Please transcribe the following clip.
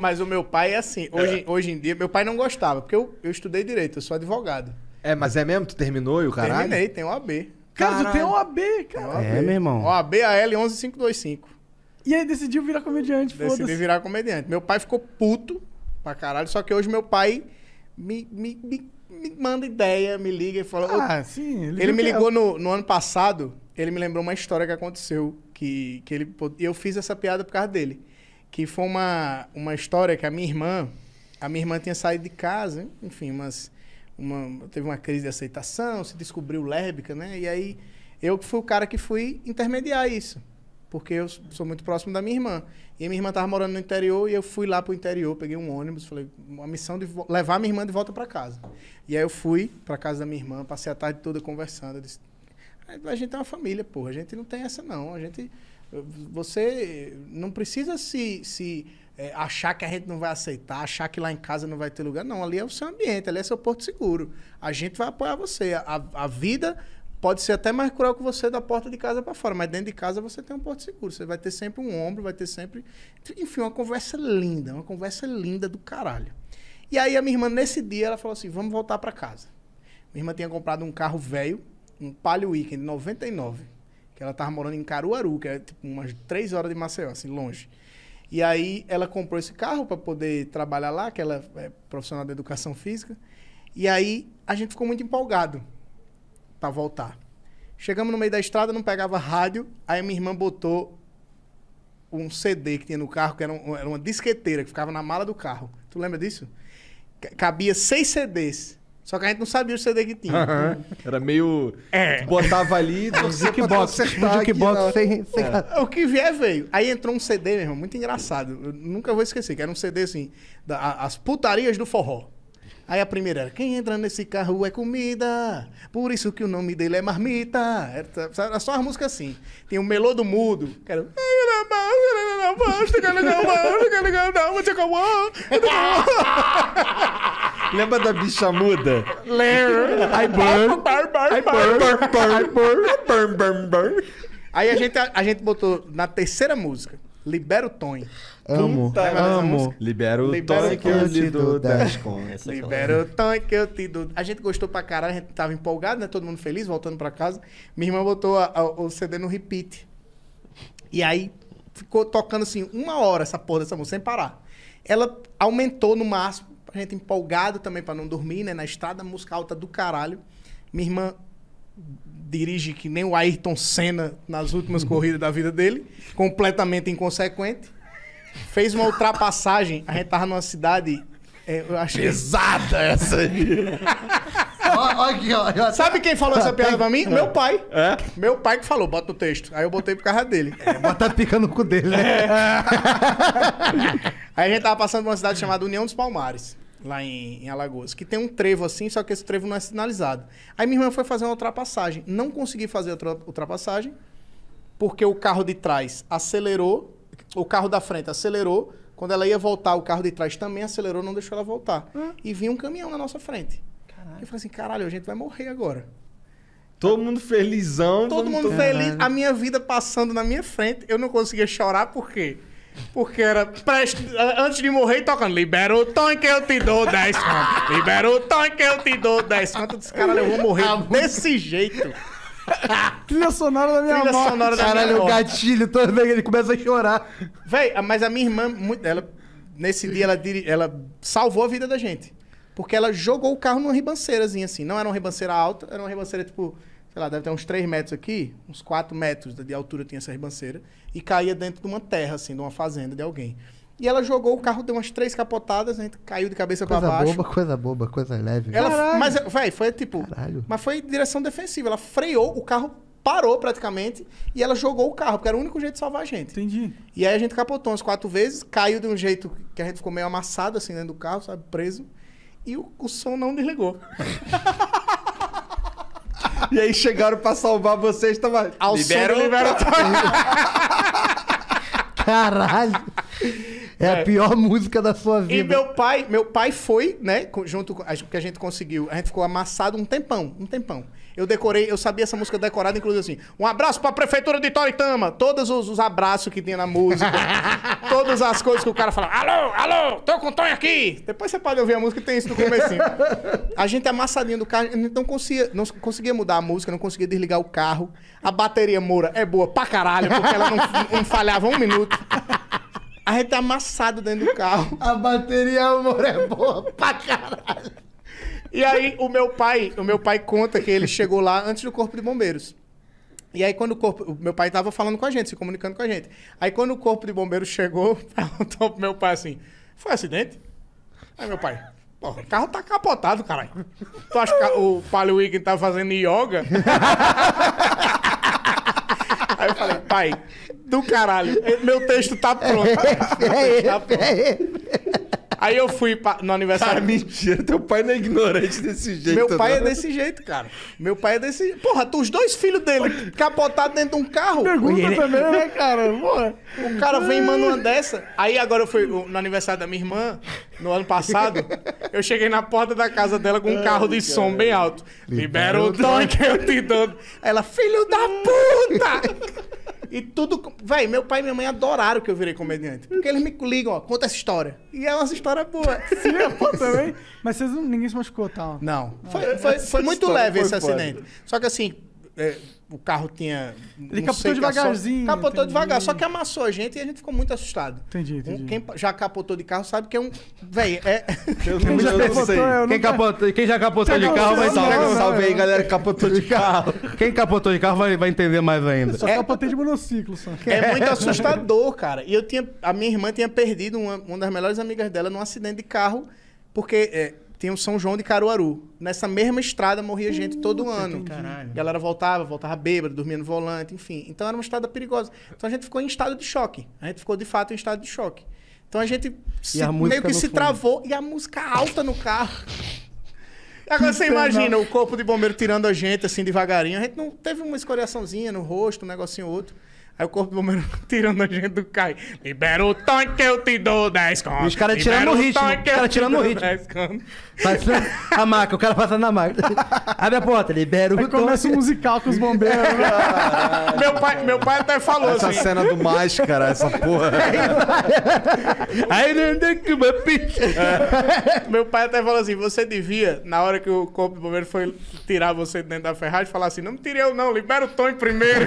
Mas o meu pai é assim. É. Hoje, é. hoje em dia, meu pai não gostava, porque eu, eu estudei direito, eu sou advogado. É, mas é mesmo? Tu terminou e o caralho? Terminei, tem OAB. Cara, tu tem OAB, cara. É, meu irmão. OAB AL 11525. E aí decidiu virar comediante, foda-se. Decidi virar comediante. Meu pai ficou puto pra caralho, só que hoje meu pai me, me, me, me manda ideia, me liga e fala... Ah, sim. Ele, ele me é ligou no, no ano passado, ele me lembrou uma história que aconteceu, que, que ele, eu fiz essa piada por causa dele que foi uma, uma história que a minha irmã, a minha irmã tinha saído de casa, enfim, mas uma, teve uma crise de aceitação, se descobriu lérbica, né? E aí eu fui o cara que fui intermediar isso, porque eu sou muito próximo da minha irmã. E a minha irmã estava morando no interior e eu fui lá para o interior, peguei um ônibus, falei, uma missão de levar a minha irmã de volta para casa. E aí eu fui para casa da minha irmã, passei a tarde toda conversando, eu disse, a gente é uma família, porra, a gente não tem essa não, a gente você não precisa se, se é, achar que a gente não vai aceitar, achar que lá em casa não vai ter lugar. Não, ali é o seu ambiente, ali é seu porto seguro. A gente vai apoiar você. A, a vida pode ser até mais cruel que você da porta de casa para fora, mas dentro de casa você tem um porto seguro. Você vai ter sempre um ombro, vai ter sempre. Enfim, uma conversa linda, uma conversa linda do caralho. E aí a minha irmã, nesse dia, ela falou assim: vamos voltar para casa. Minha irmã tinha comprado um carro velho, um Palio Weekend 99. Que ela tava morando em Caruaru, que é tipo umas três horas de Maceió, assim, longe. E aí ela comprou esse carro para poder trabalhar lá, que ela é profissional de educação física. E aí a gente ficou muito empolgado para voltar. Chegamos no meio da estrada, não pegava rádio, aí minha irmã botou um CD que tinha no carro, que era, um, era uma disqueteira que ficava na mala do carro. Tu lembra disso? Cabia seis CDs. Só que a gente não sabia o CD que tinha. Uhum. Era meio. É. Botava ali, sem... O que vier veio. Aí entrou um CD, meu irmão, muito engraçado. Eu nunca vou esquecer, que era um CD assim, da, as putarias do forró. Aí a primeira era, quem entra nesse carro é comida, por isso que o nome dele é marmita. Era só uma música assim. Tem o um Melô do Mudo, que era... Lembra da bicha muda? Lembra. I burn. I burn. I burn. I burn. burn, burn. Aí a gente, a, a gente botou na terceira música. Libera o Tony. Amo, amo. Libera o Tony que eu te dou 10 contas. Libera o Tony que eu te dou. A gente gostou pra caralho, a gente tava empolgado, né? Todo mundo feliz, voltando pra casa. Minha irmã botou a, a, o CD no repeat. E aí ficou tocando assim, uma hora essa porra dessa música, sem parar. Ela aumentou no máximo pra gente empolgado também para não dormir, né? Na estrada, música alta do caralho. Minha irmã dirige que nem o Ayrton Senna nas últimas corridas da vida dele, completamente inconsequente. Fez uma ultrapassagem, a gente tava numa cidade. É, eu achei... Pesada essa aí! Sabe quem falou essa piada pra mim? É. Meu pai. É? Meu pai que falou, bota no texto. Aí eu botei por causa dele. É, bota pica no cu dele, né? É. Aí a gente tava passando por uma cidade chamada União dos Palmares, lá em, em, Alagoas, que tem um trevo assim, só que esse trevo não é sinalizado. Aí minha irmã foi fazer uma ultrapassagem. Não consegui fazer outra ultrapassagem, porque o carro de trás acelerou, o carro da frente acelerou. Quando ela ia voltar, o carro de trás também acelerou, não deixou ela voltar. Hum. E vinha um caminhão na nossa frente. Caralho. Eu falei assim, caralho, a gente vai morrer agora. Todo mundo felizão. Todo mundo feliz. A minha vida passando na minha frente. Eu não conseguia chorar porque... quê? Porque era preste, antes de morrer tocando. Libera o tom que eu te dou 10 conto. Libera o tom que eu te dou 10 conto. Eu disse, caralho, eu vou morrer ah, desse jeito. Trilha sonora da minha Trilha morte. Sonora da Caralho, minha o gatilho, todo bem, ele começa a chorar. Véi, mas a minha irmã, ela, nesse dia, ela, ela salvou a vida da gente. Porque ela jogou o carro numa ribanceirazinha, assim. Não era uma ribanceira alta, era uma ribanceira, tipo, sei lá, deve ter uns 3 metros aqui, uns 4 metros de altura tinha essa ribanceira, e caía dentro de uma terra, assim, de uma fazenda de alguém. E ela jogou o carro, deu umas três capotadas, a gente caiu de cabeça coisa pra baixo. Coisa boba, coisa boba, coisa leve. Ela, mas, velho, foi tipo. Caralho. Mas foi direção defensiva. Ela freou, o carro parou praticamente e ela jogou o carro, porque era o único jeito de salvar a gente. Entendi. E aí a gente capotou umas quatro vezes, caiu de um jeito que a gente ficou meio amassado assim dentro do carro, sabe, preso. E o, o som não desligou. e aí chegaram pra salvar vocês, tava. Libera, libera o Caralho. É, é, a é. pior música da sua vida. E meu pai, meu pai foi, né? Junto com a que a gente conseguiu. A gente ficou amassado um tempão, um tempão. Eu decorei, eu sabia essa música decorada, inclusive assim. Um abraço pra prefeitura de Toritama. Todos os, os abraços que tinha na música. todas as coisas que o cara falava. Alô, alô, tô com o Tonho aqui. Depois você pode ouvir a música e tem isso no começo. a gente é amassadinho do carro, não conseguia, não conseguia mudar a música, não conseguia desligar o carro. A bateria Moura é boa pra caralho, porque ela não, não falhava um minuto. A gente tá amassado dentro do carro. A bateria, amor, é boa pra caralho. E aí o meu pai, o meu pai conta que ele chegou lá antes do corpo de bombeiros. E aí quando o corpo, o meu pai tava falando com a gente, se comunicando com a gente. Aí quando o corpo de bombeiros chegou, perguntou pro meu pai assim: "Foi um acidente?" Aí meu pai: o carro tá capotado, caralho. Tu acha que o Palio Wiggin tá fazendo yoga?" pai. Do caralho. Meu texto tá pronto. É, é, tá pronto. é, Aí eu fui pra, no aniversário. Cara, mentira, teu pai não é ignorante desse jeito. Meu né? pai não. é desse jeito, cara. Meu pai é desse Porra, tu, os dois filhos dele capotados dentro de um carro. Pergunta ele... também, né, cara? Porra. O cara vem mandando uma dessa. Aí agora eu fui no aniversário da minha irmã, no ano passado. Eu cheguei na porta da casa dela com um carro de Ai, som bem alto. Libera o dom que eu te dou. Ela, filho da puta! E tudo. Véi, meu pai e minha mãe adoraram que eu virei comediante. Porque eles me ligam, ó, conta essa história. E é uma história boa. Sim, eu é também. Mas vocês ninguém se machucou, tal. Tá? Não. Foi, foi, foi muito leve esse acidente. Só que assim, é, o carro tinha. Ele capotou devagarzinho. Capotou entendi. devagar, só que amassou a gente e a gente ficou muito assustado. Entendi, entendi. quem já capotou de carro sabe que é um. Véi, é. Eu já eu quem, capotou, quem já capotou de carro vai salve, salve aí, né? galera, capotou de carro. Quem capotou de carro vai, vai entender mais ainda. Eu só é, capotei de monociclo, só. É muito assustador, cara. E eu tinha. A minha irmã tinha perdido uma, uma das melhores amigas dela num acidente de carro, porque. É, tem o São João de Caruaru. Nessa mesma estrada morria gente todo ano. Caralho. A galera voltava, voltava bêbada, dormia no volante, enfim. Então era uma estrada perigosa. Então a gente ficou em estado de choque. A gente ficou de fato em estado de choque. Então a gente se, a meio que se fundo. travou e a música alta no carro. Agora que você pena. imagina o corpo de bombeiro tirando a gente assim devagarinho. A gente não teve uma escoriaçãozinha no rosto, um negocinho outro. Aí o corpo do bombeiro tirando a gente do cai. Libera o tanque, eu te dou 10 contos. Os caras tirando o ritmo. Os caras tirando o ritmo. Passando a maca, o cara passando a maca. Abre a porta, libera o Aí começa o musical com os bombeiros. Né? meu, pai, meu pai até falou essa assim. Essa cena do Máscara, essa porra. Aí não tem que é. Meu pai até falou assim, você devia, na hora que o corpo do bombeiro foi tirar você dentro da Ferrari, falar assim, não me tirei eu não, libera o Tony primeiro.